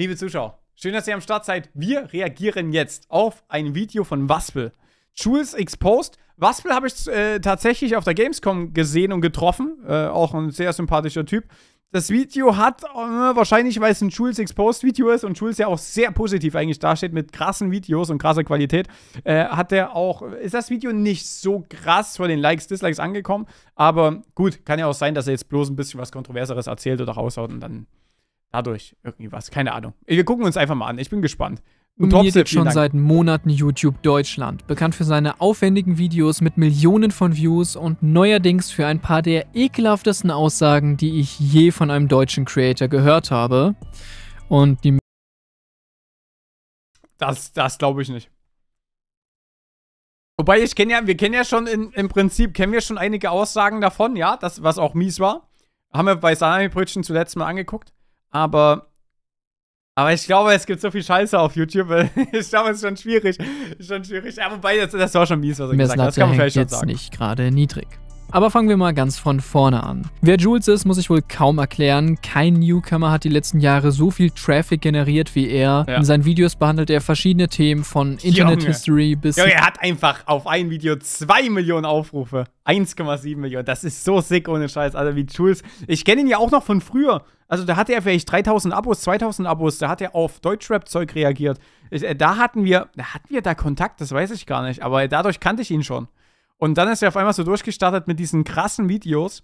Liebe Zuschauer, schön, dass ihr am Start seid. Wir reagieren jetzt auf ein Video von Waspel. Jules Exposed. Waspel habe ich äh, tatsächlich auf der Gamescom gesehen und getroffen. Äh, auch ein sehr sympathischer Typ. Das Video hat, äh, wahrscheinlich weil es ein Jules Exposed Video ist und Jules ja auch sehr positiv eigentlich dasteht mit krassen Videos und krasser Qualität, äh, hat er auch, ist das Video nicht so krass von den Likes, Dislikes angekommen. Aber gut, kann ja auch sein, dass er jetzt bloß ein bisschen was Kontroverseres erzählt oder raushaut und dann dadurch irgendwie was. Keine Ahnung. Wir gucken uns einfach mal an. Ich bin gespannt. Und Mir gibt schon Dank. seit Monaten YouTube Deutschland, bekannt für seine aufwendigen Videos mit Millionen von Views und neuerdings für ein paar der ekelhaftesten Aussagen, die ich je von einem deutschen Creator gehört habe. Und die. Das, das glaube ich nicht. Wobei ich kenne ja, wir kennen ja schon in, im Prinzip, kennen wir schon einige Aussagen davon, ja, das, was auch mies war. Haben wir bei Salami Brötchen zuletzt mal angeguckt. Aber aber ich glaube, es gibt so viel Scheiße auf YouTube. ich glaube, es ist schon schwierig. Ist schon schwierig. Aber wobei, das, das war schon mies, was er gesagt hat. Das kann man vielleicht schon jetzt sagen. nicht gerade niedrig. Aber fangen wir mal ganz von vorne an. Wer Jules ist, muss ich wohl kaum erklären. Kein Newcomer hat die letzten Jahre so viel Traffic generiert wie er. Ja. In seinen Videos behandelt er verschiedene Themen von Internet Junge. History bis. Junge, er hat einfach auf ein Video 2 Millionen Aufrufe. 1,7 Millionen. Das ist so sick ohne Scheiß. Alter, also wie Jules. Ich kenne ihn ja auch noch von früher. Also da hatte er vielleicht 3000 Abos, 2000 Abos, da hat er auf Deutschrap-Zeug reagiert. Äh, da hatten wir, da hatten wir da Kontakt, das weiß ich gar nicht, aber dadurch kannte ich ihn schon. Und dann ist er auf einmal so durchgestartet mit diesen krassen Videos.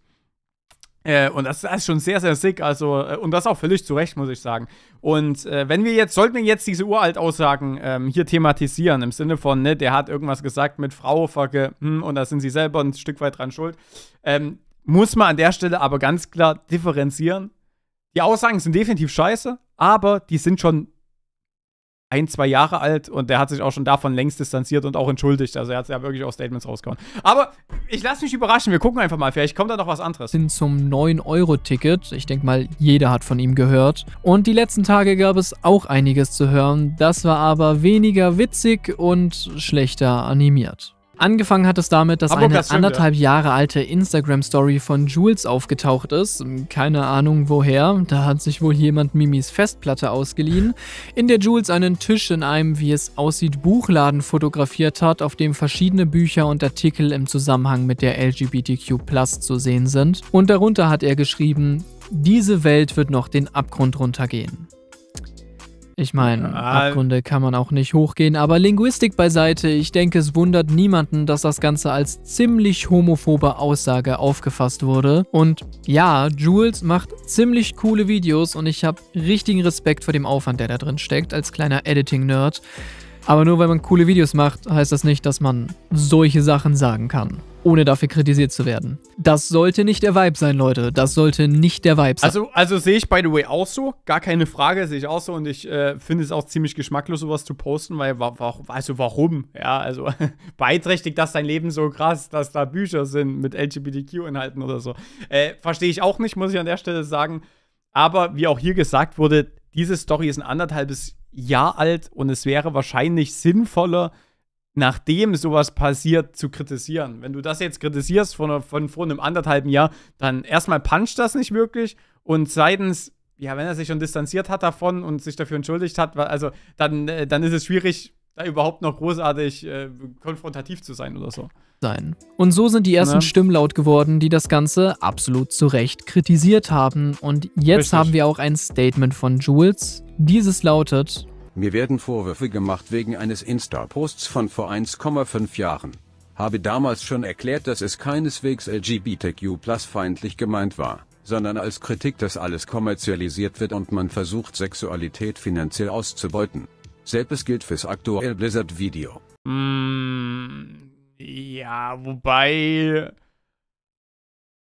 Äh, und das, das, ist schon sehr, sehr sick. Also, äh, und das auch völlig zu Recht, muss ich sagen. Und äh, wenn wir jetzt, sollten wir jetzt diese Uralt-Aussagen ähm, hier thematisieren, im Sinne von, ne, der hat irgendwas gesagt mit Frau, Facke, äh, hm, und da sind sie selber ein Stück weit dran schuld, ähm, muss man an der Stelle aber ganz klar differenzieren die Aussagen sind definitiv scheiße, aber die sind schon ein, zwei Jahre alt und der hat sich auch schon davon längst distanziert und auch entschuldigt. Also er hat ja wirklich auch Statements rausgehauen. Aber ich lasse mich überraschen, wir gucken einfach mal, vielleicht kommt da noch was anderes. Hin zum 9-Euro-Ticket. Ich denke mal, jeder hat von ihm gehört. Und die letzten Tage gab es auch einiges zu hören. Das war aber weniger witzig und schlechter animiert. Angefangen hat es damit, dass Hamburg eine anderthalb Jahre alte Instagram-Story von Jules aufgetaucht ist. Keine Ahnung woher. Da hat sich wohl jemand Mimis Festplatte ausgeliehen, in der Jules einen Tisch in einem, wie es aussieht, Buchladen fotografiert hat, auf dem verschiedene Bücher und Artikel im Zusammenhang mit der LGBTQ zu sehen sind. Und darunter hat er geschrieben, diese Welt wird noch den Abgrund runtergehen. Ich meine, ah. Abgründe kann man auch nicht hochgehen, aber Linguistik beiseite. Ich denke, es wundert niemanden, dass das Ganze als ziemlich homophobe Aussage aufgefasst wurde. Und ja, Jules macht ziemlich coole Videos und ich habe richtigen Respekt vor dem Aufwand, der da drin steckt, als kleiner Editing-Nerd. Aber nur weil man coole Videos macht, heißt das nicht, dass man solche Sachen sagen kann, ohne dafür kritisiert zu werden. Das sollte nicht der Vibe sein, Leute. Das sollte nicht der Vibe sein. Also, also sehe ich, by the way, auch so. Gar keine Frage, sehe ich auch so. Und ich äh, finde es auch ziemlich geschmacklos, sowas zu posten, weil, wa wa also warum? Ja, also beeinträchtigt das dein Leben so krass, dass da Bücher sind mit LGBTQ-Inhalten oder so. Äh, Verstehe ich auch nicht, muss ich an der Stelle sagen. Aber wie auch hier gesagt wurde, diese Story ist ein anderthalbes Jahr alt und es wäre wahrscheinlich sinnvoller, nachdem sowas passiert, zu kritisieren. Wenn du das jetzt kritisierst von, von vor einem anderthalben Jahr, dann erstmal puncht das nicht wirklich und zweitens, ja, wenn er sich schon distanziert hat davon und sich dafür entschuldigt hat, also dann, äh, dann ist es schwierig, da überhaupt noch großartig äh, konfrontativ zu sein oder so. Sein. Und so sind die ersten ne? Stimmen laut geworden, die das Ganze absolut zu Recht kritisiert haben. Und jetzt Richtig. haben wir auch ein Statement von Jules. Dieses lautet, mir werden Vorwürfe gemacht wegen eines Insta-Posts von vor 1,5 Jahren. Habe damals schon erklärt, dass es keineswegs LGBTQ plus feindlich gemeint war, sondern als Kritik, dass alles kommerzialisiert wird und man versucht Sexualität finanziell auszubeuten. Selbes gilt fürs aktuelle Blizzard-Video. Mm, ja, wobei...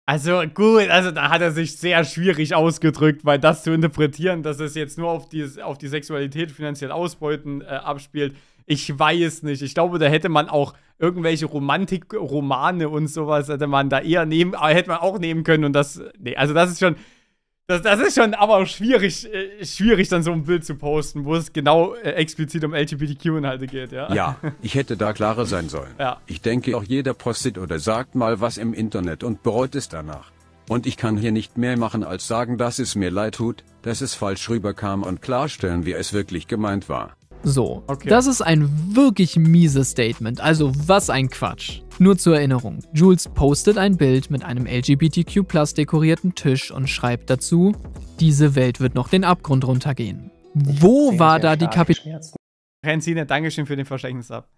Also gut, also da hat er sich sehr schwierig ausgedrückt, weil das zu interpretieren, dass es jetzt nur auf die, auf die Sexualität finanziell ausbeuten äh, abspielt, ich weiß nicht. Ich glaube, da hätte man auch irgendwelche Romantik-Romane und sowas, hätte man da eher nehmen, äh, hätte man auch nehmen können und das, nee, also das ist schon, das, das ist schon aber auch schwierig, äh, schwierig, dann so ein Bild zu posten, wo es genau äh, explizit um LGBTQ-Inhalte geht, ja? Ja, ich hätte da klarer sein sollen. Ja. Ich denke, auch jeder postet oder sagt mal was im Internet und bereut es danach. Und ich kann hier nicht mehr machen als sagen, dass es mir leid tut, dass es falsch rüberkam und klarstellen, wie es wirklich gemeint war. So. Okay. Das ist ein wirklich mieses Statement. Also was ein Quatsch. Nur zur Erinnerung, Jules postet ein Bild mit einem LGBTQ dekorierten Tisch und schreibt dazu, diese Welt wird noch den Abgrund runtergehen. Ich Wo war da die Kapitän? Renzine, Dankeschön für den Verständnis ab.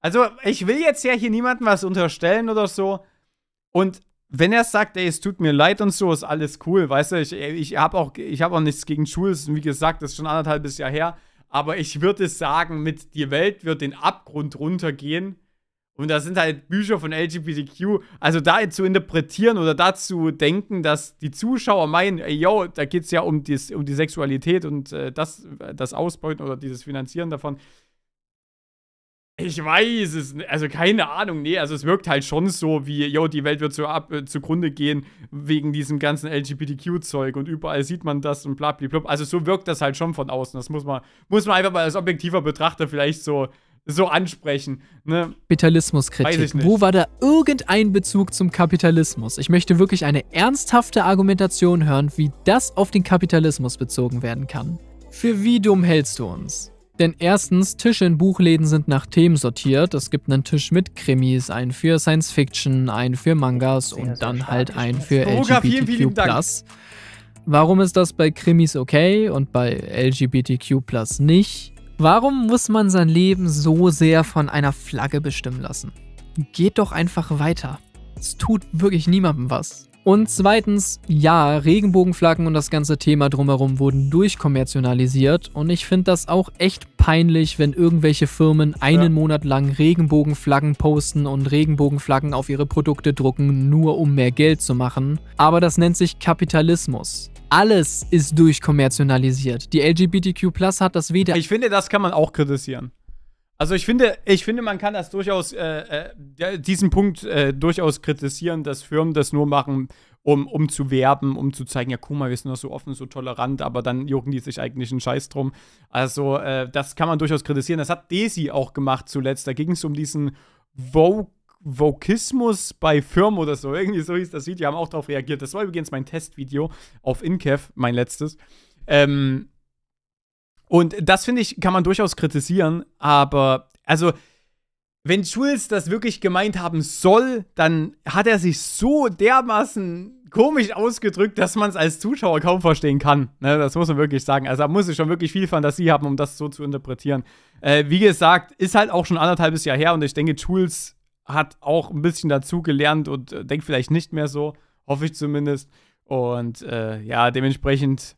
Also, ich will jetzt ja hier niemandem was unterstellen oder so. Und wenn er sagt, ey, es tut mir leid und so, ist alles cool, weißt du, ich, ich habe auch, hab auch nichts gegen Jules, wie gesagt, das ist schon anderthalb bis Jahr her aber ich würde sagen, mit die Welt wird den Abgrund runtergehen. Und das sind halt Bücher von LGBTQ. Also da zu interpretieren oder dazu denken, dass die Zuschauer meinen, ey, yo, da geht es ja um, dies, um die Sexualität und äh, das, das Ausbeuten oder dieses Finanzieren davon. Ich weiß es, also keine Ahnung, nee, also es wirkt halt schon so wie, yo, die Welt wird so ab, äh, zugrunde gehen wegen diesem ganzen LGBTQ-Zeug und überall sieht man das und bla, bla, bla. Also so wirkt das halt schon von außen, das muss man, muss man einfach mal als objektiver Betrachter vielleicht so, so ansprechen. Ne? Kapitalismuskritik. Wo war da irgendein Bezug zum Kapitalismus? Ich möchte wirklich eine ernsthafte Argumentation hören, wie das auf den Kapitalismus bezogen werden kann. Für wie dumm hältst du uns? Denn erstens, Tische in Buchläden sind nach Themen sortiert. Es gibt einen Tisch mit Krimis, einen für Science Fiction, einen für Mangas und dann halt einen für LGBTQ+. Vielen, Warum ist das bei Krimis okay und bei LGBTQ+ nicht? Warum muss man sein Leben so sehr von einer Flagge bestimmen lassen? Geht doch einfach weiter. Es tut wirklich niemandem was. Und zweitens, ja, Regenbogenflaggen und das ganze Thema drumherum wurden durchkommerzialisiert. Und ich finde das auch echt peinlich, wenn irgendwelche Firmen einen ja. Monat lang Regenbogenflaggen posten und Regenbogenflaggen auf ihre Produkte drucken, nur um mehr Geld zu machen. Aber das nennt sich Kapitalismus. Alles ist durchkommerzialisiert. Die LGBTQ hat das weder. Ich finde, das kann man auch kritisieren. Also ich finde, ich finde, man kann das durchaus, äh, äh diesen Punkt äh, durchaus kritisieren, dass Firmen das nur machen, um, um zu werben, um zu zeigen, ja, guck mal, wir sind doch so offen, so tolerant, aber dann jucken die sich eigentlich einen Scheiß drum. Also äh, das kann man durchaus kritisieren. Das hat Desi auch gemacht zuletzt. Da ging es um diesen Vogue. Vokismus bei Firmen oder so. Irgendwie so hieß das Video, haben auch darauf reagiert. Das war übrigens mein Testvideo auf InCav, mein letztes. Ähm, und das finde ich, kann man durchaus kritisieren, aber also, wenn Jules das wirklich gemeint haben soll, dann hat er sich so dermaßen komisch ausgedrückt, dass man es als Zuschauer kaum verstehen kann. Ne, das muss man wirklich sagen. Also da muss ich schon wirklich viel Fantasie haben, um das so zu interpretieren. Äh, wie gesagt, ist halt auch schon anderthalbes Jahr her und ich denke, Jules hat auch ein bisschen dazu gelernt und äh, denkt vielleicht nicht mehr so, hoffe ich zumindest. Und äh, ja, dementsprechend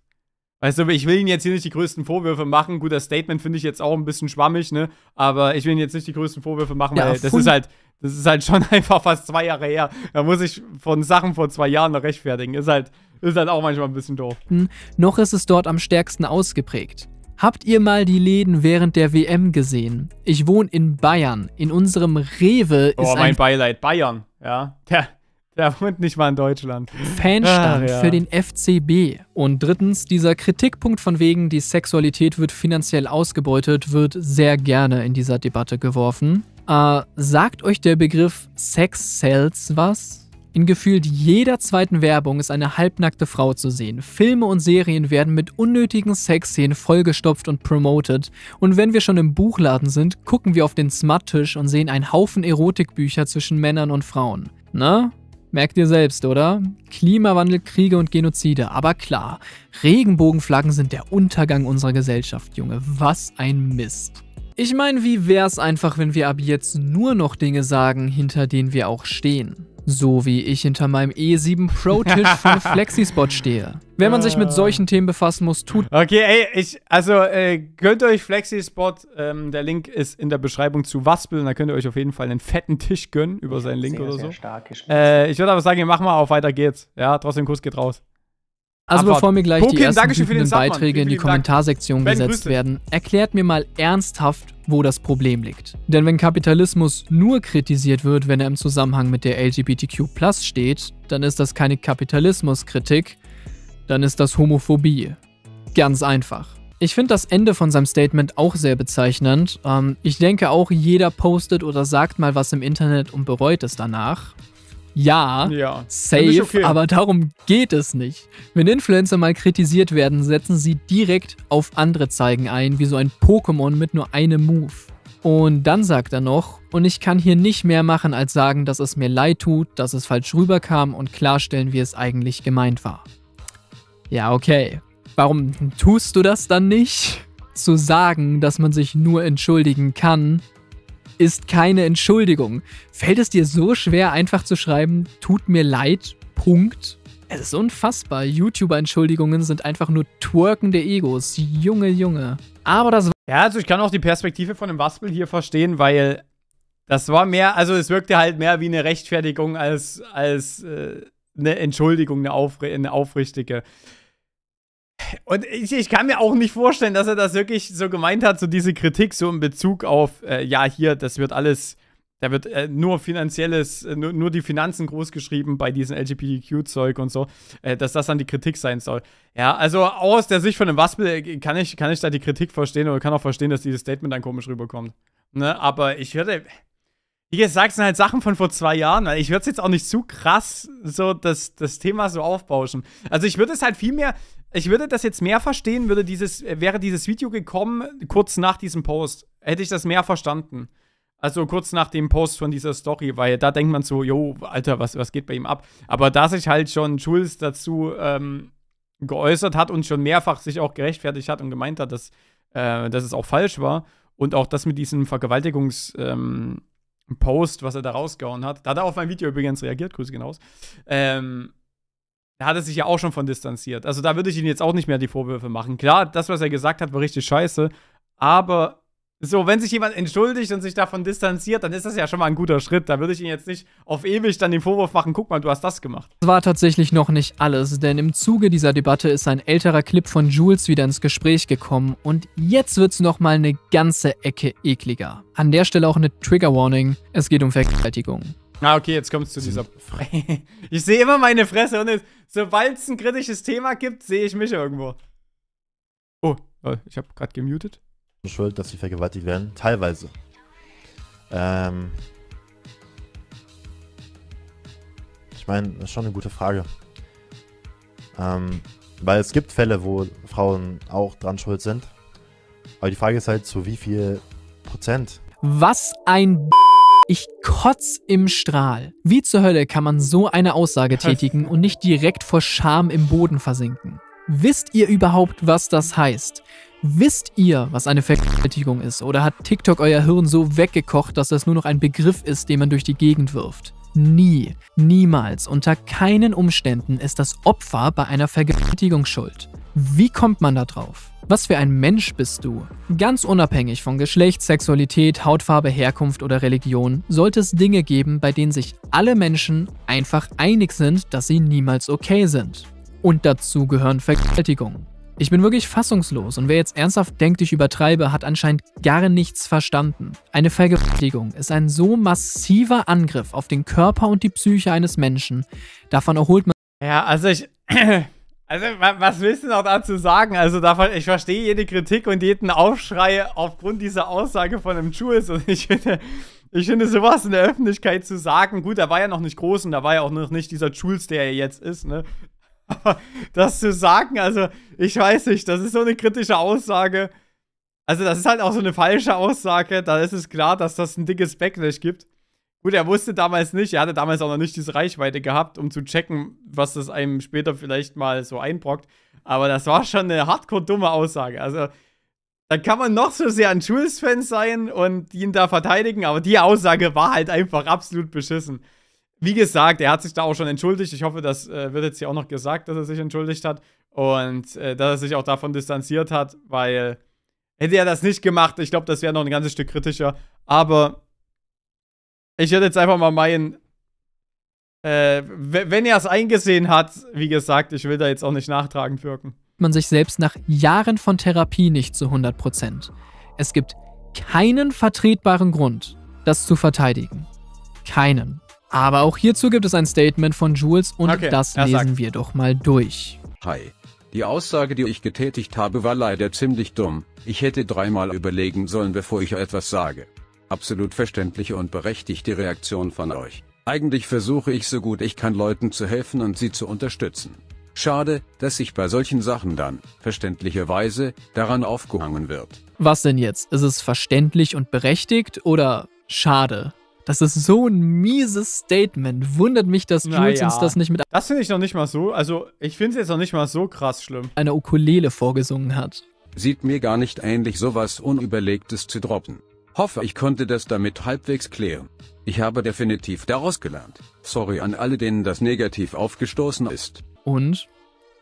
Weißt du, ich will ihn jetzt hier nicht die größten Vorwürfe machen. Gut, das Statement finde ich jetzt auch ein bisschen schwammig, ne? Aber ich will ihn jetzt nicht die größten Vorwürfe machen, ja, weil das ist halt, das ist halt schon einfach fast zwei Jahre her. Da muss ich von Sachen vor zwei Jahren noch rechtfertigen. Ist halt, ist halt auch manchmal ein bisschen doof. Hm, noch ist es dort am stärksten ausgeprägt. Habt ihr mal die Läden während der WM gesehen? Ich wohne in Bayern. In unserem Rewe oh, ist. Oh, mein Beileid, Bayern, ja. Der, ja, und nicht mal in Deutschland. Fanstand ja. für den FCB. Und drittens, dieser Kritikpunkt von wegen, die Sexualität wird finanziell ausgebeutet, wird sehr gerne in dieser Debatte geworfen. Äh, sagt euch der Begriff Sex Sells was? In gefühlt jeder zweiten Werbung ist eine halbnackte Frau zu sehen. Filme und Serien werden mit unnötigen Sexszenen vollgestopft und promoted. Und wenn wir schon im Buchladen sind, gucken wir auf den Smart-Tisch und sehen einen Haufen Erotikbücher zwischen Männern und Frauen. Na, ne? Merkt ihr selbst, oder? Klimawandel, Kriege und Genozide. Aber klar, Regenbogenflaggen sind der Untergang unserer Gesellschaft, Junge. Was ein Mist. Ich meine, wie wäre es einfach, wenn wir ab jetzt nur noch Dinge sagen, hinter denen wir auch stehen? So wie ich hinter meinem E7 Pro Tisch von Flexispot stehe. Wenn man sich mit ah. solchen Themen befassen muss, tut. Okay, ey, ich, also äh, gönnt euch Flexispot. Ähm, der Link ist in der Beschreibung zu Waspel. da könnt ihr euch auf jeden Fall einen fetten Tisch gönnen über seinen Link sehr, oder sehr so. Stark, ich, äh, ich würde aber sagen, mach mal auf, weiter geht's. Ja, trotzdem Kuss geht raus. Also Antwort. bevor mir gleich Pokin, die ersten Beiträge in die Kommentarsektion Dank. gesetzt werden, erklärt mir mal ernsthaft, wo das Problem liegt. Denn wenn Kapitalismus nur kritisiert wird, wenn er im Zusammenhang mit der LGBTQ steht, dann ist das keine Kapitalismuskritik, dann ist das Homophobie. Ganz einfach. Ich finde das Ende von seinem Statement auch sehr bezeichnend. Ähm, ich denke auch, jeder postet oder sagt mal was im Internet und bereut es danach. Ja, ja safe, okay. aber darum geht es nicht. Wenn Influencer mal kritisiert werden, setzen sie direkt auf andere Zeigen ein, wie so ein Pokémon mit nur einem Move. Und dann sagt er noch, und ich kann hier nicht mehr machen, als sagen, dass es mir leid tut, dass es falsch rüberkam und klarstellen, wie es eigentlich gemeint war. Ja, okay. Warum tust du das dann nicht? Zu sagen, dass man sich nur entschuldigen kann, ist keine Entschuldigung. Fällt es dir so schwer, einfach zu schreiben, tut mir leid, Punkt? Es ist unfassbar. YouTuber-Entschuldigungen sind einfach nur twerkende Egos. Junge, Junge. Aber das Ja, also ich kann auch die Perspektive von dem Waspel hier verstehen, weil das war mehr, also es wirkte halt mehr wie eine Rechtfertigung als, als äh, eine Entschuldigung, eine, Aufri eine aufrichtige und ich, ich, kann mir auch nicht vorstellen, dass er das wirklich so gemeint hat, so diese Kritik so in Bezug auf, äh, ja, hier, das wird alles, da wird äh, nur finanzielles, äh, nur, nur, die Finanzen großgeschrieben bei diesem LGBTQ-Zeug und so, äh, dass das dann die Kritik sein soll. Ja, also aus der Sicht von einem Waspel äh, kann ich, kann ich da die Kritik verstehen oder kann auch verstehen, dass dieses Statement dann komisch rüberkommt. Ne? Aber ich würde, wie gesagt, sind halt Sachen von vor zwei Jahren. Ich würde es jetzt auch nicht zu krass so das, das Thema so aufbauschen. Also ich würde es halt vielmehr, ich würde das jetzt mehr verstehen, würde dieses, äh, wäre dieses Video gekommen, kurz nach diesem Post. Hätte ich das mehr verstanden. Also kurz nach dem Post von dieser Story, weil da denkt man so, jo, Alter, was, was geht bei ihm ab? Aber da sich halt schon Schulz dazu ähm, geäußert hat und schon mehrfach sich auch gerechtfertigt hat und gemeint hat, dass, äh, dass es auch falsch war und auch das mit diesem Vergewaltigungs- ähm, was er da rausgehauen hat. Da hat er auf mein Video übrigens reagiert, Grüße gehen raus. Ähm, da hat er sich ja auch schon von distanziert. Also da würde ich ihn jetzt auch nicht mehr die Vorwürfe machen. Klar, das, was er gesagt hat, war richtig scheiße. Aber so, wenn sich jemand entschuldigt und sich davon distanziert, dann ist das ja schon mal ein guter Schritt. Da würde ich ihn jetzt nicht auf ewig dann den Vorwurf machen, guck mal, du hast das gemacht. Das war tatsächlich noch nicht alles, denn im Zuge dieser Debatte ist ein älterer Clip von Jules wieder ins Gespräch gekommen und jetzt wird's nochmal eine ganze Ecke ekliger. An der Stelle auch eine Trigger Warning, es geht um Vergewaltigung. Ah, okay, jetzt kommst du zu dieser. ich sehe immer meine Fresse und sobald es ein kritisches Thema gibt, sehe ich mich irgendwo. Oh, oh ich habe gerade gemutet. Schuld, dass sie vergewaltigt werden, teilweise. Ähm. Ich meine, das ist schon eine gute Frage. Ähm, weil es gibt Fälle, wo Frauen auch dran schuld sind. Aber die Frage ist halt, zu wie viel Prozent? Was ein B ich kotz im Strahl. Wie zur Hölle kann man so eine Aussage tätigen und nicht direkt vor Scham im Boden versinken? Wisst ihr überhaupt, was das heißt? Wisst ihr, was eine Vergewaltigung ist? Oder hat TikTok euer Hirn so weggekocht, dass das nur noch ein Begriff ist, den man durch die Gegend wirft? Nie, niemals, unter keinen Umständen ist das Opfer bei einer Vergewaltigung schuld. Wie kommt man da drauf? Was für ein Mensch bist du? Ganz unabhängig von Geschlecht, Sexualität, Hautfarbe, Herkunft oder Religion sollte es Dinge geben, bei denen sich alle Menschen einfach einig sind, dass sie niemals okay sind. Und dazu gehören Vergewaltigungen. Ich bin wirklich fassungslos und wer jetzt ernsthaft denkt, ich übertreibe, hat anscheinend gar nichts verstanden. Eine Vergewaltigung ist ein so massiver Angriff auf den Körper und die Psyche eines Menschen. Davon erholt man. Ja, also ich. Also, was willst du noch dazu sagen? Also, davon, ich verstehe jede Kritik und jeden Aufschrei aufgrund dieser Aussage von einem Jules. Und ich finde, ich finde sowas in der Öffentlichkeit zu sagen, gut, er war ja noch nicht groß und da war ja auch noch nicht dieser Jules, der er jetzt ist, ne? Aber das zu sagen, also, ich weiß nicht, das ist so eine kritische Aussage. Also, das ist halt auch so eine falsche Aussage. Da ist es klar, dass das ein dickes Backlash gibt. Gut, er wusste damals nicht, er hatte damals auch noch nicht diese Reichweite gehabt, um zu checken, was das einem später vielleicht mal so einbrockt. Aber das war schon eine hardcore dumme Aussage. Also, da kann man noch so sehr ein Jules-Fan sein und ihn da verteidigen, aber die Aussage war halt einfach absolut beschissen. Wie gesagt, er hat sich da auch schon entschuldigt. Ich hoffe, das äh, wird jetzt hier auch noch gesagt, dass er sich entschuldigt hat und äh, dass er sich auch davon distanziert hat, weil hätte er das nicht gemacht, ich glaube, das wäre noch ein ganzes Stück kritischer. Aber ich hätte jetzt einfach mal meinen. Äh, wenn er es eingesehen hat, wie gesagt, ich will da jetzt auch nicht nachtragend wirken. Man sich selbst nach Jahren von Therapie nicht zu 100 Es gibt keinen vertretbaren Grund, das zu verteidigen. Keinen. Aber auch hierzu gibt es ein Statement von Jules und okay, das lesen sagt. wir doch mal durch. Hi. Die Aussage, die ich getätigt habe, war leider ziemlich dumm. Ich hätte dreimal überlegen sollen, bevor ich etwas sage. Absolut verständliche und berechtigte Reaktion von euch. Eigentlich versuche ich so gut ich kann Leuten zu helfen und sie zu unterstützen. Schade, dass sich bei solchen Sachen dann, verständlicherweise, daran aufgehangen wird. Was denn jetzt? Ist es verständlich und berechtigt oder schade? Das ist so ein mieses Statement. Wundert mich, dass Jules naja. uns das nicht mit. Das finde ich noch nicht mal so. Also, ich finde es jetzt noch nicht mal so krass schlimm. Eine Ukulele vorgesungen hat. Sieht mir gar nicht ähnlich, sowas Unüberlegtes zu droppen. Hoffe ich konnte das damit halbwegs klären. Ich habe definitiv daraus gelernt. Sorry an alle, denen das negativ aufgestoßen ist. Und?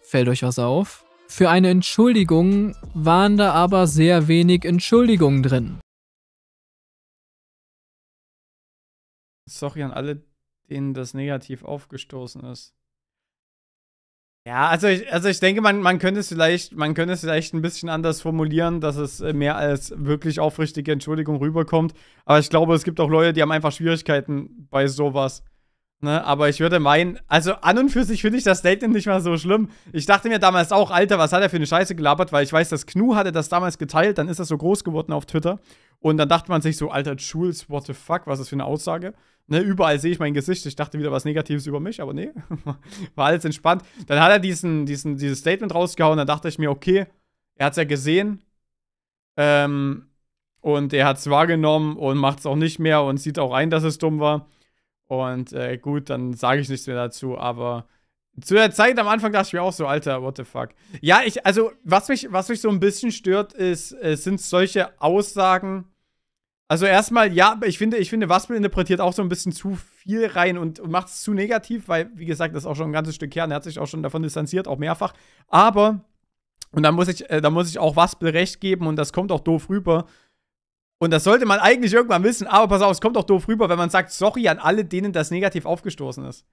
Fällt euch was auf? Für eine Entschuldigung waren da aber sehr wenig Entschuldigungen drin. Sorry an alle, denen das negativ aufgestoßen ist. Ja, also ich, also ich denke, man, man, könnte es vielleicht, man könnte es vielleicht ein bisschen anders formulieren, dass es äh, mehr als wirklich aufrichtige Entschuldigung rüberkommt. Aber ich glaube, es gibt auch Leute, die haben einfach Schwierigkeiten bei sowas. Ne, aber ich würde meinen, also an und für sich finde ich das Statement nicht mal so schlimm. Ich dachte mir damals auch, Alter, was hat er für eine Scheiße gelabert, weil ich weiß, dass Knu hatte das damals geteilt, dann ist das so groß geworden auf Twitter. Und dann dachte man sich so, Alter, Jules, what the fuck, was ist für eine Aussage? Ne, überall sehe ich mein Gesicht, ich dachte wieder was Negatives über mich, aber nee, war alles entspannt. Dann hat er diesen, diesen, dieses Statement rausgehauen, dann dachte ich mir, okay, er hat es ja gesehen. Ähm, und er hat es wahrgenommen und macht es auch nicht mehr und sieht auch ein, dass es dumm war. Und äh, gut, dann sage ich nichts mehr dazu, aber zu der Zeit am Anfang dachte ich mir auch so, Alter, what the fuck. Ja, ich, also, was mich, was mich so ein bisschen stört, ist, äh, sind solche Aussagen. Also erstmal, ja, ich finde, ich finde, Waspel interpretiert auch so ein bisschen zu viel rein und, und macht es zu negativ, weil, wie gesagt, das ist auch schon ein ganzes Stück her und er hat sich auch schon davon distanziert, auch mehrfach. Aber, und da muss ich, äh, da muss ich auch Waspel recht geben und das kommt auch doof rüber, und das sollte man eigentlich irgendwann wissen, aber pass auf, es kommt doch doof rüber, wenn man sagt, sorry an alle, denen das negativ aufgestoßen ist.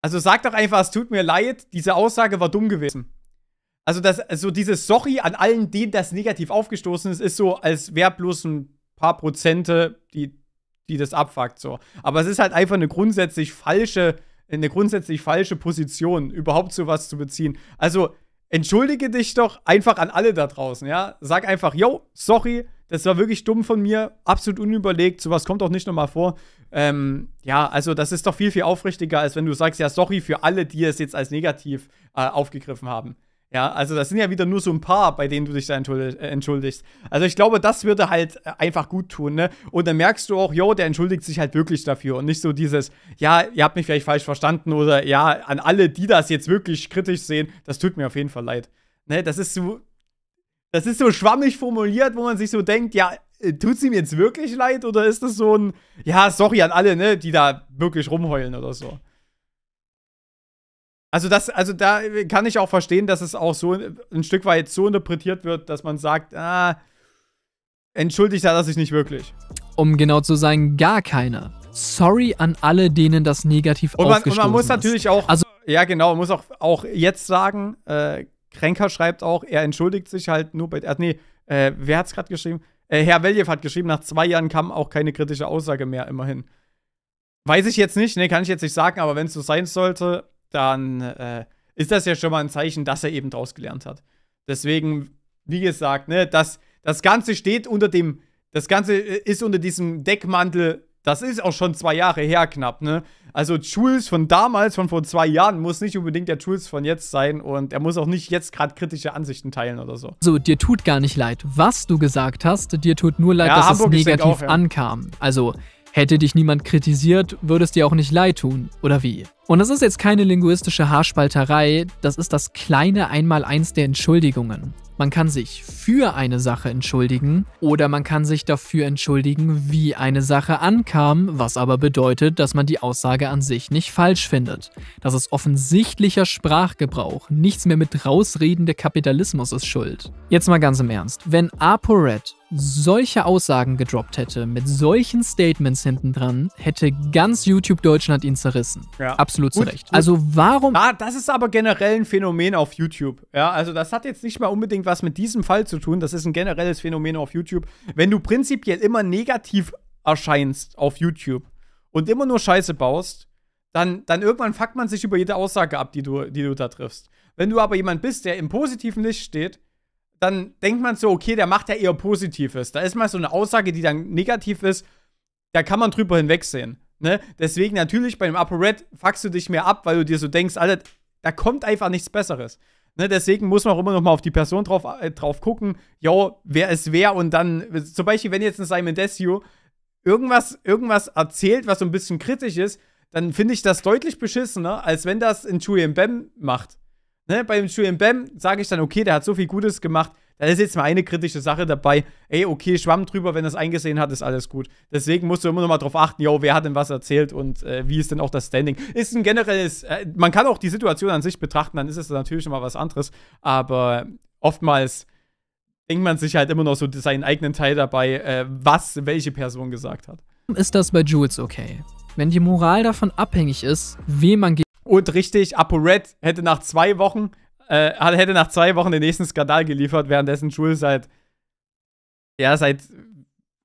Also sag doch einfach, es tut mir leid, diese Aussage war dumm gewesen. Also das, also dieses Sorry an allen, denen das negativ aufgestoßen ist, ist so, als wäre bloß ein paar Prozente, die, die das abfuckt, so. Aber es ist halt einfach eine grundsätzlich falsche, eine grundsätzlich falsche Position, überhaupt sowas zu beziehen. Also entschuldige dich doch einfach an alle da draußen, ja. Sag einfach, yo, sorry, das war wirklich dumm von mir, absolut unüberlegt. Sowas kommt auch nicht nochmal vor. Ähm, ja, also das ist doch viel, viel aufrichtiger, als wenn du sagst, ja, sorry für alle, die es jetzt als negativ äh, aufgegriffen haben. Ja, also das sind ja wieder nur so ein paar, bei denen du dich da äh, entschuldigst. Also ich glaube, das würde halt äh, einfach gut tun, ne? Und dann merkst du auch, jo, der entschuldigt sich halt wirklich dafür und nicht so dieses, ja, ihr habt mich vielleicht falsch verstanden oder ja, an alle, die das jetzt wirklich kritisch sehen, das tut mir auf jeden Fall leid. Ne, das ist so, das ist so schwammig formuliert, wo man sich so denkt, ja, äh, tut tut's ihm jetzt wirklich leid oder ist das so ein, ja, sorry an alle, ne, die da wirklich rumheulen oder so? Also das, also da kann ich auch verstehen, dass es auch so ein Stück weit so interpretiert wird, dass man sagt, ah, entschuldigt hat er sich nicht wirklich. Um genau zu sein, gar keiner. Sorry an alle, denen das negativ und man, aufgestoßen Und man muss ist. natürlich auch, also, ja genau, man muss auch, auch jetzt sagen, äh, Kränker schreibt auch, er entschuldigt sich halt nur bei. Ach nee, äh, wer hat's gerade geschrieben? Äh, Herr Weljew hat geschrieben, nach zwei Jahren kam auch keine kritische Aussage mehr, immerhin. Weiß ich jetzt nicht, ne, kann ich jetzt nicht sagen, aber wenn es so sein sollte, dann äh, ist das ja schon mal ein Zeichen, dass er eben draus gelernt hat. Deswegen, wie gesagt, ne, das, das Ganze steht unter dem, das Ganze äh, ist unter diesem Deckmantel das ist auch schon zwei Jahre her knapp, ne? Also Jules von damals, von vor zwei Jahren, muss nicht unbedingt der Jules von jetzt sein und er muss auch nicht jetzt gerade kritische Ansichten teilen oder so. So, also, dir tut gar nicht leid, was du gesagt hast, dir tut nur leid, ja, dass Hamburg es negativ auch, ja. ankam. Also, hätte dich niemand kritisiert, würde es dir auch nicht leid tun, oder wie? Und das ist jetzt keine linguistische Haarspalterei, das ist das kleine Einmaleins der Entschuldigungen. Man kann sich für eine Sache entschuldigen oder man kann sich dafür entschuldigen, wie eine Sache ankam, was aber bedeutet, dass man die Aussage an sich nicht falsch findet. Das ist offensichtlicher Sprachgebrauch, nichts mehr mit rausreden der Kapitalismus ist schuld. Jetzt mal ganz im Ernst, wenn ApoRed solche Aussagen gedroppt hätte, mit solchen Statements hintendran, hätte ganz YouTube Deutschland ihn zerrissen. Ja absolut gut, Recht. Also warum. Ah, das ist aber generell ein Phänomen auf YouTube. Ja, also das hat jetzt nicht mal unbedingt was mit diesem Fall zu tun. Das ist ein generelles Phänomen auf YouTube. Wenn du prinzipiell immer negativ erscheinst auf YouTube und immer nur Scheiße baust, dann, dann irgendwann fuckt man sich über jede Aussage ab, die du, die du da triffst. Wenn du aber jemand bist, der im positiven Licht steht, dann denkt man so, okay, der macht ja eher Positives. Da ist mal so eine Aussage, die dann negativ ist, da kann man drüber hinwegsehen. Ne? Deswegen natürlich bei dem Upper Red fuckst du dich mehr ab, weil du dir so denkst, Alter, da kommt einfach nichts Besseres. Ne, deswegen muss man auch immer noch mal auf die Person drauf, äh, drauf gucken, jo, wer es wer und dann, zum Beispiel, wenn jetzt ein Simon Desio irgendwas, irgendwas erzählt, was so ein bisschen kritisch ist, dann finde ich das deutlich beschissener, als wenn das ein Julian Bam macht. Ne, bei dem Julian Bam sage ich dann, okay, der hat so viel Gutes gemacht, da ist jetzt mal eine kritische Sache dabei. Ey, okay, Schwamm drüber, wenn das eingesehen hat, ist alles gut. Deswegen musst du immer noch mal drauf achten, yo, wer hat denn was erzählt und äh, wie ist denn auch das Standing. Ist ein generelles, äh, man kann auch die Situation an sich betrachten, dann ist es natürlich immer was anderes. Aber oftmals denkt man sich halt immer noch so seinen eigenen Teil dabei, äh, was welche Person gesagt hat. Ist das bei Jules okay? Wenn die Moral davon abhängig ist, wem man geht. Und richtig, ApoRed hätte nach zwei Wochen äh, hätte nach zwei Wochen den nächsten Skandal geliefert, währenddessen Jules seit, ja, seit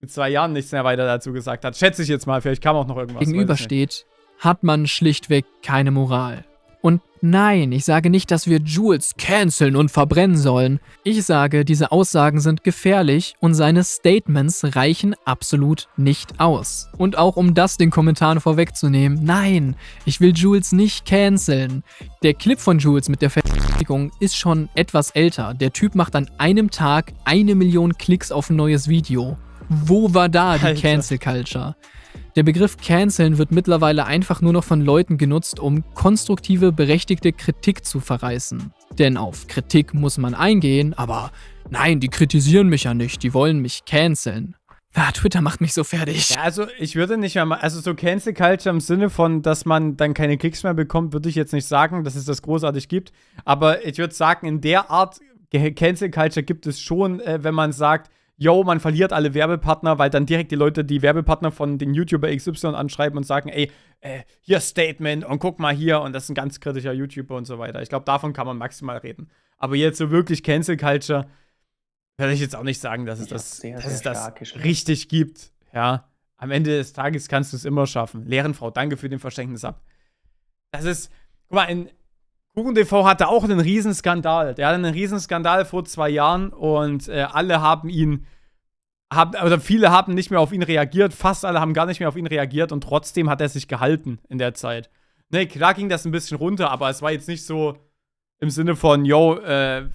zwei Jahren nichts mehr weiter dazu gesagt hat. Schätze ich jetzt mal, vielleicht kam auch noch irgendwas. Gegenübersteht, hat man schlichtweg keine Moral. Und nein, ich sage nicht, dass wir Jules canceln und verbrennen sollen. Ich sage, diese Aussagen sind gefährlich und seine Statements reichen absolut nicht aus. Und auch um das den Kommentaren vorwegzunehmen, nein, ich will Jules nicht canceln. Der Clip von Jules mit der Verteidigung ist schon etwas älter. Der Typ macht an einem Tag eine Million Klicks auf ein neues Video. Wo war da die Alter. Cancel Culture? Der Begriff Canceln wird mittlerweile einfach nur noch von Leuten genutzt, um konstruktive, berechtigte Kritik zu verreißen. Denn auf Kritik muss man eingehen, aber nein, die kritisieren mich ja nicht, die wollen mich canceln. Ah, Twitter macht mich so fertig. Ja, also ich würde nicht mehr mal, also so Cancel Culture im Sinne von, dass man dann keine Kicks mehr bekommt, würde ich jetzt nicht sagen, dass es das großartig gibt. Aber ich würde sagen, in der Art Cancel Culture gibt es schon, äh, wenn man sagt, yo, man verliert alle Werbepartner, weil dann direkt die Leute die Werbepartner von den YouTuber XY anschreiben und sagen, ey, äh, hier Statement und guck mal hier und das ist ein ganz kritischer YouTuber und so weiter. Ich glaube, davon kann man maximal reden. Aber jetzt so wirklich Cancel Culture, werde ich jetzt auch nicht sagen, dass es ja, das, sehr, dass sehr es das richtig gibt. Ja, am Ende des Tages kannst du es immer schaffen. Lehrenfrau, danke für den Verständnis ab. Das ist, guck mal, in, KuchenTV hatte auch einen Riesenskandal. Der hatte einen Riesenskandal vor zwei Jahren und äh, alle haben ihn, haben, also viele haben nicht mehr auf ihn reagiert, fast alle haben gar nicht mehr auf ihn reagiert und trotzdem hat er sich gehalten in der Zeit. Ne, klar ging das ein bisschen runter, aber es war jetzt nicht so im Sinne von, yo, äh,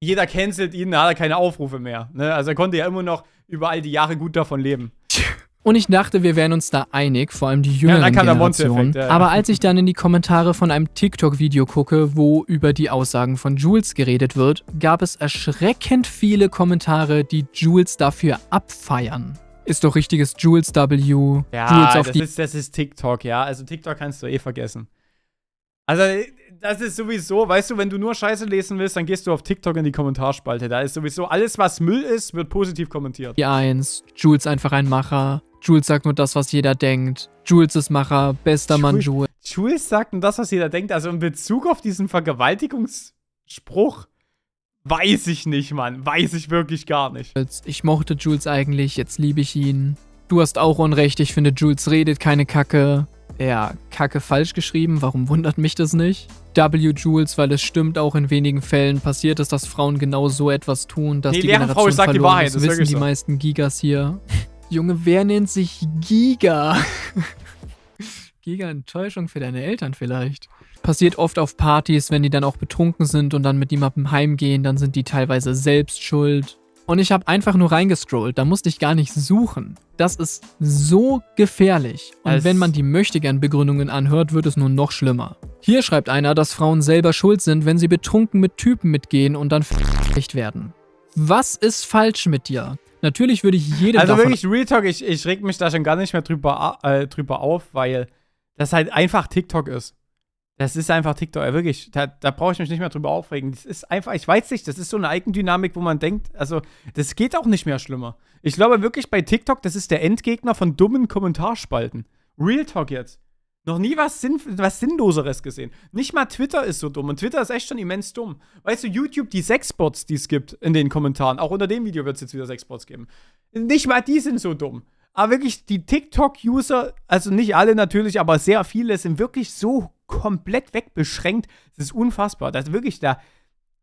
jeder cancelt ihn, da hat er keine Aufrufe mehr. Ne? Also er konnte ja immer noch über all die Jahre gut davon leben. Und ich dachte, wir wären uns da einig, vor allem die jüngeren ja, Generationen. Ja, ja. Aber als ich dann in die Kommentare von einem TikTok-Video gucke, wo über die Aussagen von Jules geredet wird, gab es erschreckend viele Kommentare, die Jules dafür abfeiern. Ist doch richtiges Jules W. Ja, das, ist, das ist TikTok, ja. Also TikTok kannst du eh vergessen. Also äh, das ist sowieso, weißt du, wenn du nur Scheiße lesen willst, dann gehst du auf TikTok in die Kommentarspalte. Da ist sowieso alles, was Müll ist, wird positiv kommentiert. Die 1, Jules einfach ein Macher. Jules sagt nur das, was jeder denkt. Jules ist Macher, bester Jules, Mann Jules. Jules sagt nur das, was jeder denkt. Also in Bezug auf diesen Vergewaltigungsspruch weiß ich nicht, Mann. Weiß ich wirklich gar nicht. Ich mochte Jules eigentlich, jetzt liebe ich ihn. Du hast auch Unrecht, ich finde Jules redet keine Kacke. Ja, Kacke falsch geschrieben, warum wundert mich das nicht? W. Jules, weil es stimmt, auch in wenigen Fällen passiert es, dass Frauen genau so etwas tun, dass nee, die Generation Frau, ich sag verloren die Wahrheit, ist, wissen die so. meisten Gigas hier. Junge, wer nennt sich Giga? Giga-Enttäuschung für deine Eltern vielleicht. Passiert oft auf Partys, wenn die dann auch betrunken sind und dann mit jemandem heimgehen, dann sind die teilweise selbst schuld. Und ich habe einfach nur reingescrollt, da musste ich gar nicht suchen. Das ist so gefährlich. Und Als wenn man die Möchtegern-Begründungen anhört, wird es nur noch schlimmer. Hier schreibt einer, dass Frauen selber schuld sind, wenn sie betrunken mit Typen mitgehen und dann f*** werden. Was ist falsch mit dir? Natürlich würde ich jedem Also wirklich, Real Talk, ich, ich reg mich da schon gar nicht mehr drüber, äh, drüber auf, weil das halt einfach TikTok ist. Das ist einfach TikTok, ja, wirklich. Da, da brauche ich mich nicht mehr drüber aufregen. Das ist einfach, ich weiß nicht, das ist so eine Eigendynamik, wo man denkt, also, das geht auch nicht mehr schlimmer. Ich glaube wirklich bei TikTok, das ist der Endgegner von dummen Kommentarspalten. Real Talk jetzt. Noch nie was, Sinn, was Sinnloseres gesehen. Nicht mal Twitter ist so dumm. Und Twitter ist echt schon immens dumm. Weißt du, YouTube, die Sexbots, die es gibt in den Kommentaren, auch unter dem Video wird es jetzt wieder Sexbots geben. Nicht mal die sind so dumm. Aber wirklich, die TikTok-User, also nicht alle natürlich, aber sehr viele sind wirklich so komplett wegbeschränkt. Das ist unfassbar. Das wirklich, da,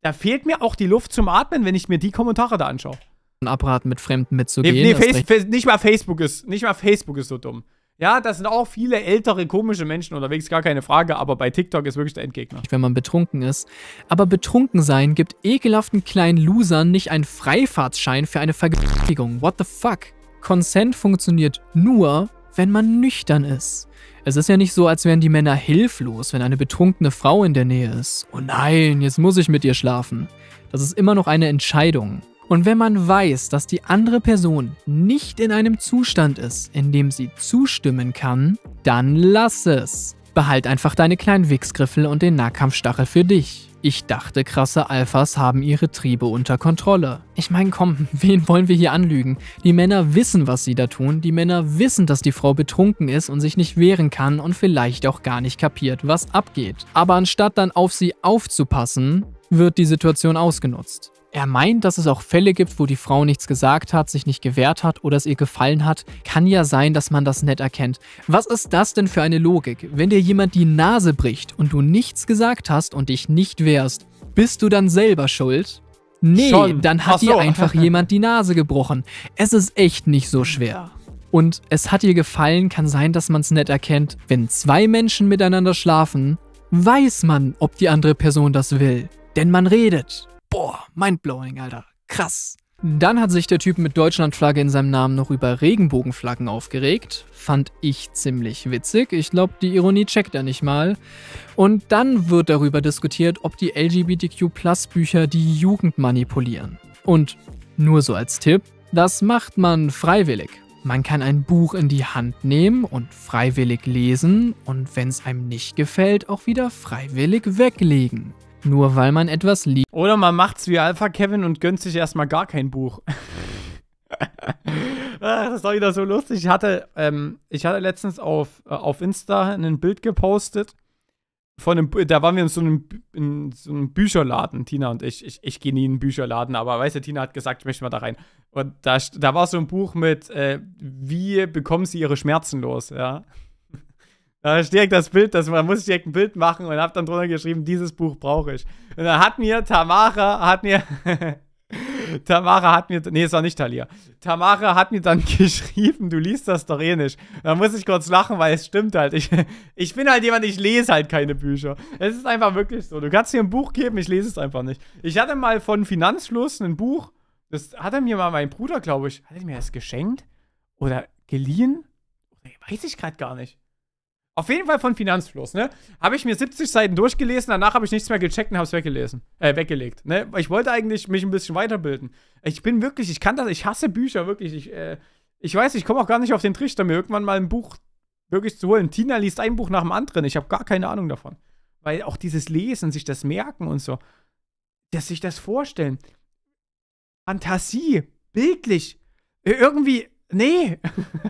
da fehlt mir auch die Luft zum Atmen, wenn ich mir die Kommentare da anschaue. Abraten, mit Fremden mitzugehen. Nee, nee nicht mal Facebook ist, nicht mal Facebook ist so dumm. Ja, da sind auch viele ältere, komische Menschen unterwegs, gar keine Frage, aber bei TikTok ist wirklich der Endgegner. Wenn man betrunken ist. Aber betrunken sein gibt ekelhaften kleinen Losern nicht einen Freifahrtsschein für eine Vergewaltigung. What the fuck? Consent funktioniert nur, wenn man nüchtern ist. Es ist ja nicht so, als wären die Männer hilflos, wenn eine betrunkene Frau in der Nähe ist. Oh nein, jetzt muss ich mit ihr schlafen. Das ist immer noch eine Entscheidung. Und wenn man weiß, dass die andere Person nicht in einem Zustand ist, in dem sie zustimmen kann, dann lass es. Behalt einfach deine kleinen Wichsgriffel und den Nahkampfstachel für dich. Ich dachte, krasse Alphas haben ihre Triebe unter Kontrolle. Ich meine, komm, wen wollen wir hier anlügen? Die Männer wissen, was sie da tun. Die Männer wissen, dass die Frau betrunken ist und sich nicht wehren kann und vielleicht auch gar nicht kapiert, was abgeht. Aber anstatt dann auf sie aufzupassen, wird die Situation ausgenutzt. Er meint, dass es auch Fälle gibt, wo die Frau nichts gesagt hat, sich nicht gewehrt hat oder es ihr gefallen hat. Kann ja sein, dass man das nicht erkennt. Was ist das denn für eine Logik? Wenn dir jemand die Nase bricht und du nichts gesagt hast und dich nicht wehrst, bist du dann selber schuld? Nee, Schon. dann hat so. dir einfach jemand die Nase gebrochen. Es ist echt nicht so schwer. Und es hat ihr gefallen, kann sein, dass man es nicht erkennt. Wenn zwei Menschen miteinander schlafen, weiß man, ob die andere Person das will. Denn man redet boah, mindblowing, Alter. Krass. Dann hat sich der Typ mit Deutschlandflagge in seinem Namen noch über Regenbogenflaggen aufgeregt. Fand ich ziemlich witzig. Ich glaube, die Ironie checkt er nicht mal. Und dann wird darüber diskutiert, ob die LGBTQ-Plus-Bücher die Jugend manipulieren. Und nur so als Tipp, das macht man freiwillig. Man kann ein Buch in die Hand nehmen und freiwillig lesen und wenn es einem nicht gefällt, auch wieder freiwillig weglegen. Nur weil man etwas liebt. Oder man macht's wie Alpha Kevin und gönnt sich erstmal gar kein Buch. das ist doch wieder so lustig. Ich hatte, ähm, ich hatte letztens auf, äh, auf Insta ein Bild gepostet. Von einem, da waren wir in so, einem, in so einem Bücherladen, Tina und ich. Ich, ich gehe nie in einen Bücherladen, aber weißt du, Tina hat gesagt, ich möchte mal da rein. Und da, da war so ein Buch mit, äh, wie bekommen sie ihre Schmerzen los, ja. Da ist direkt das Bild, das, man muss direkt ein Bild machen und habe dann drunter geschrieben, dieses Buch brauche ich. Und dann hat mir Tamara, hat mir, Tamara hat mir, nee, es war nicht Talia. Tamara hat mir dann geschrieben, du liest das doch eh nicht. Da muss ich kurz lachen, weil es stimmt halt. Ich, ich bin halt jemand, ich lese halt keine Bücher. Es ist einfach wirklich so. Du kannst mir ein Buch geben, ich lese es einfach nicht. Ich hatte mal von Finanzfluss ein Buch, das hat er mir mal mein Bruder, glaube ich, hat er mir das geschenkt oder geliehen? Weiß ich gerade gar nicht. Auf jeden Fall von Finanzfluss, ne? Habe ich mir 70 Seiten durchgelesen, danach habe ich nichts mehr gecheckt und habe es weggelesen. Äh, weggelegt, ne? Ich wollte eigentlich mich ein bisschen weiterbilden. Ich bin wirklich, ich kann das, ich hasse Bücher, wirklich. Ich, äh, ich weiß, ich komme auch gar nicht auf den Trichter, mir irgendwann mal ein Buch wirklich zu holen. Tina liest ein Buch nach dem anderen. Ich habe gar keine Ahnung davon. Weil auch dieses Lesen, sich das merken und so, dass sich das vorstellen. Fantasie, bildlich. Äh, irgendwie, Nee.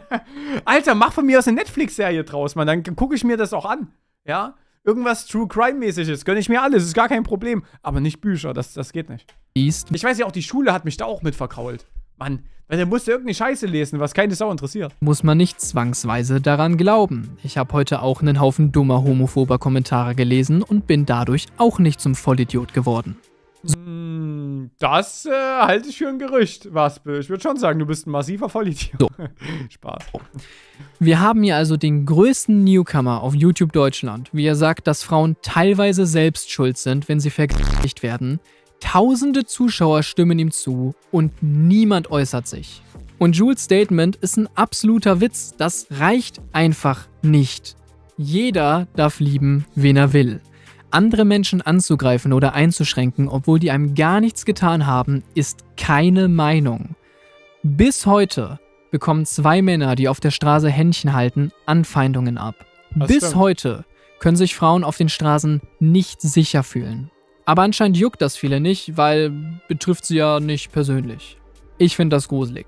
Alter, mach von mir aus eine Netflix-Serie draus, Mann. Dann gucke ich mir das auch an. Ja? Irgendwas True Crime-mäßiges. Gönne ich mir alles. Ist gar kein Problem. Aber nicht Bücher. Das, das geht nicht. East. Ich weiß ja auch, die Schule hat mich da auch mit verkrault. Mann, weil der musste irgendeine Scheiße lesen, was keine Sau interessiert. Muss man nicht zwangsweise daran glauben. Ich habe heute auch einen Haufen dummer homophober Kommentare gelesen und bin dadurch auch nicht zum Vollidiot geworden. Das äh, halte ich für ein Gerücht, Waspe. Ich würde schon sagen, du bist ein massiver Vollidiot. So. Spaß. Wir haben hier also den größten Newcomer auf YouTube Deutschland, wie er sagt, dass Frauen teilweise selbst schuld sind, wenn sie vergewaltigt werden. Tausende Zuschauer stimmen ihm zu und niemand äußert sich. Und Jules Statement ist ein absoluter Witz. Das reicht einfach nicht. Jeder darf lieben, wen er will. Andere Menschen anzugreifen oder einzuschränken, obwohl die einem gar nichts getan haben, ist keine Meinung. Bis heute bekommen zwei Männer, die auf der Straße Händchen halten, Anfeindungen ab. Bis heute können sich Frauen auf den Straßen nicht sicher fühlen. Aber anscheinend juckt das viele nicht, weil betrifft sie ja nicht persönlich. Ich finde das gruselig.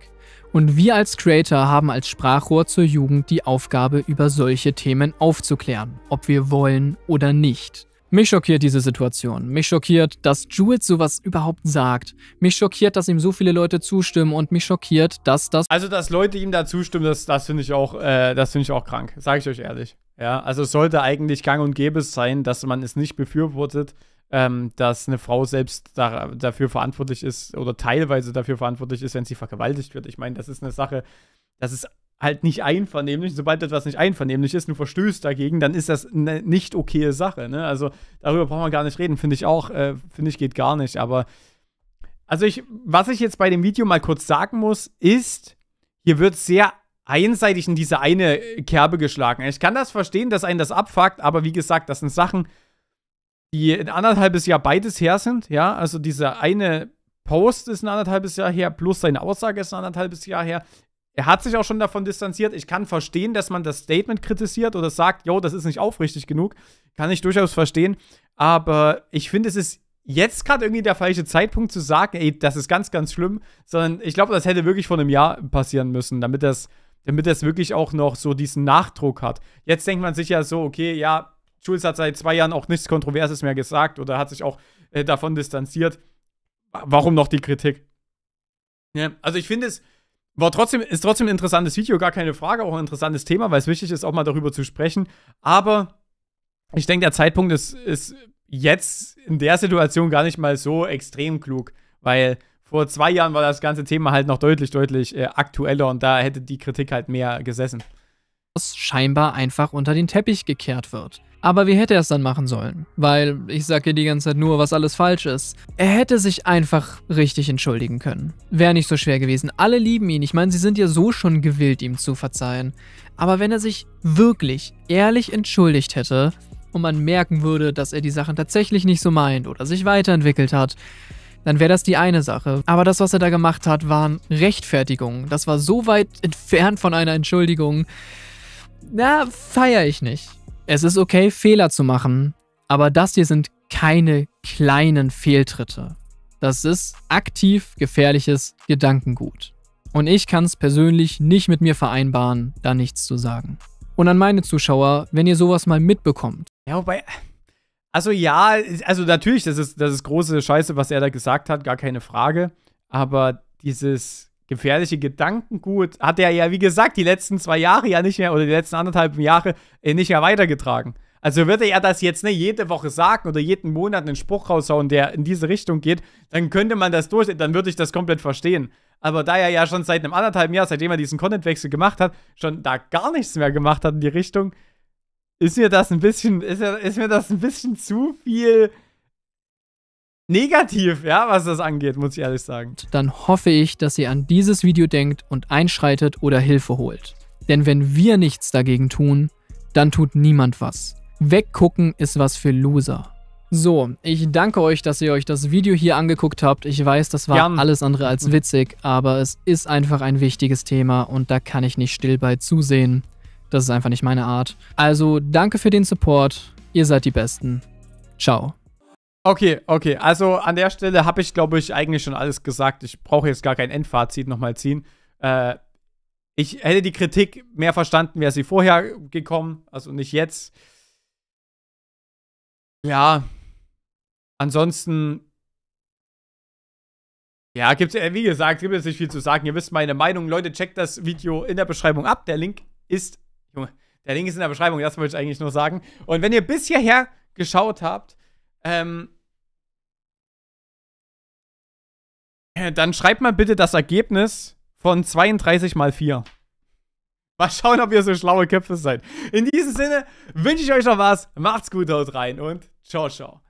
Und wir als Creator haben als Sprachrohr zur Jugend die Aufgabe, über solche Themen aufzuklären, ob wir wollen oder nicht. Mich schockiert diese Situation. Mich schockiert, dass Jules sowas überhaupt sagt. Mich schockiert, dass ihm so viele Leute zustimmen und mich schockiert, dass das. Also, dass Leute ihm da zustimmen, das, das finde ich auch, äh, das finde ich auch krank, sage ich euch ehrlich. Ja, also es sollte eigentlich gang und gäbe sein, dass man es nicht befürwortet, ähm, dass eine Frau selbst da, dafür verantwortlich ist oder teilweise dafür verantwortlich ist, wenn sie vergewaltigt wird. Ich meine, das ist eine Sache, das ist halt nicht einvernehmlich. Sobald etwas nicht einvernehmlich ist, du verstößt dagegen, dann ist das eine nicht okaye Sache. Ne? Also darüber brauchen wir gar nicht reden, finde ich auch, äh, finde ich geht gar nicht. Aber also ich, was ich jetzt bei dem Video mal kurz sagen muss, ist, hier wird sehr einseitig in diese eine äh, Kerbe geschlagen. Ich kann das verstehen, dass einen das abfuckt, aber wie gesagt, das sind Sachen, die ein anderthalbes Jahr beides her sind. Ja, also dieser eine Post ist ein anderthalbes Jahr her, plus seine Aussage ist ein anderthalbes Jahr her. Er hat sich auch schon davon distanziert. Ich kann verstehen, dass man das Statement kritisiert oder sagt, jo, das ist nicht aufrichtig genug. Kann ich durchaus verstehen. Aber ich finde, es ist jetzt gerade irgendwie der falsche Zeitpunkt zu sagen, ey, das ist ganz, ganz schlimm, sondern ich glaube, das hätte wirklich vor einem Jahr passieren müssen, damit das, damit das wirklich auch noch so diesen Nachdruck hat. Jetzt denkt man sich ja so, okay, ja, Schulz hat seit zwei Jahren auch nichts Kontroverses mehr gesagt oder hat sich auch äh, davon distanziert. Warum noch die Kritik? Ja, also ich finde es, war trotzdem, ist trotzdem ein interessantes Video, gar keine Frage, auch ein interessantes Thema, weil es wichtig ist, auch mal darüber zu sprechen. Aber ich denke, der Zeitpunkt ist, ist jetzt in der Situation gar nicht mal so extrem klug, weil vor zwei Jahren war das ganze Thema halt noch deutlich, deutlich äh, aktueller und da hätte die Kritik halt mehr gesessen. Was scheinbar einfach unter den Teppich gekehrt wird. Aber wie hätte er es dann machen sollen? Weil ich sage ja die ganze Zeit nur, was alles falsch ist. Er hätte sich einfach richtig entschuldigen können. Wäre nicht so schwer gewesen. Alle lieben ihn. Ich meine, sie sind ja so schon gewillt, ihm zu verzeihen. Aber wenn er sich wirklich ehrlich entschuldigt hätte und man merken würde, dass er die Sachen tatsächlich nicht so meint oder sich weiterentwickelt hat, dann wäre das die eine Sache. Aber das, was er da gemacht hat, waren Rechtfertigungen. Das war so weit entfernt von einer Entschuldigung. Na, feiere ich nicht. Es ist okay, Fehler zu machen, aber das hier sind keine kleinen Fehltritte. Das ist aktiv gefährliches Gedankengut. Und ich kann es persönlich nicht mit mir vereinbaren, da nichts zu sagen. Und an meine Zuschauer, wenn ihr sowas mal mitbekommt. Ja, wobei. Also ja, also natürlich, das ist, das ist große Scheiße, was er da gesagt hat, gar keine Frage. Aber dieses gefährliche Gedankengut hat er ja, wie gesagt, die letzten zwei Jahre ja nicht mehr oder die letzten anderthalb Jahre äh, nicht mehr weitergetragen. Also würde er das jetzt nicht ne, jede Woche sagen oder jeden Monat einen Spruch raushauen, der in diese Richtung geht, dann könnte man das durch, dann würde ich das komplett verstehen. Aber da er ja schon seit einem anderthalb Jahr, seitdem er diesen Contentwechsel gemacht hat, schon da gar nichts mehr gemacht hat in die Richtung, ist mir das ein bisschen, ist, ist mir das ein bisschen zu viel negativ, ja, was das angeht, muss ich ehrlich sagen. Dann hoffe ich, dass ihr an dieses Video denkt und einschreitet oder Hilfe holt. Denn wenn wir nichts dagegen tun, dann tut niemand was. Weggucken ist was für Loser. So, ich danke euch, dass ihr euch das Video hier angeguckt habt. Ich weiß, das war Jam. alles andere als witzig, aber es ist einfach ein wichtiges Thema und da kann ich nicht still bei zusehen. Das ist einfach nicht meine Art. Also danke für den Support. Ihr seid die Besten. Ciao. Okay, okay. Also an der Stelle habe ich, glaube ich, eigentlich schon alles gesagt. Ich brauche jetzt gar kein Endfazit nochmal ziehen. Äh, ich hätte die Kritik mehr verstanden, wäre sie vorher gekommen, also nicht jetzt. Ja. Ansonsten. Ja, gibt's, äh, wie gesagt, gibt es nicht viel zu sagen. Ihr wisst meine Meinung. Leute, checkt das Video in der Beschreibung ab. Der Link ist. Junge, der Link ist in der Beschreibung, das wollte ich eigentlich nur sagen. Und wenn ihr bis hierher geschaut habt, ähm, Äh, dann schreibt mal bitte das Ergebnis von 32 mal 4. Mal schauen, ob ihr so schlaue Köpfe seid. In diesem Sinne wünsche ich euch noch was. Macht's gut, haut rein und ciao, ciao.